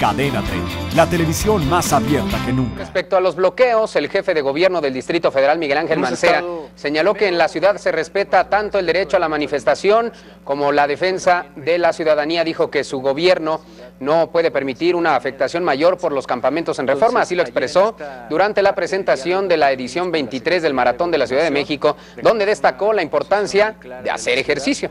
Cadena 30, la televisión más abierta que nunca. Respecto a los bloqueos, el jefe de gobierno del Distrito Federal, Miguel Ángel Mancera, señaló que en la ciudad se respeta tanto el derecho a la manifestación como la defensa de la ciudadanía. Dijo que su gobierno no puede permitir una afectación mayor por los campamentos en reforma. Así lo expresó durante la presentación de la edición 23 del Maratón de la Ciudad de México, donde destacó la importancia de hacer ejercicio.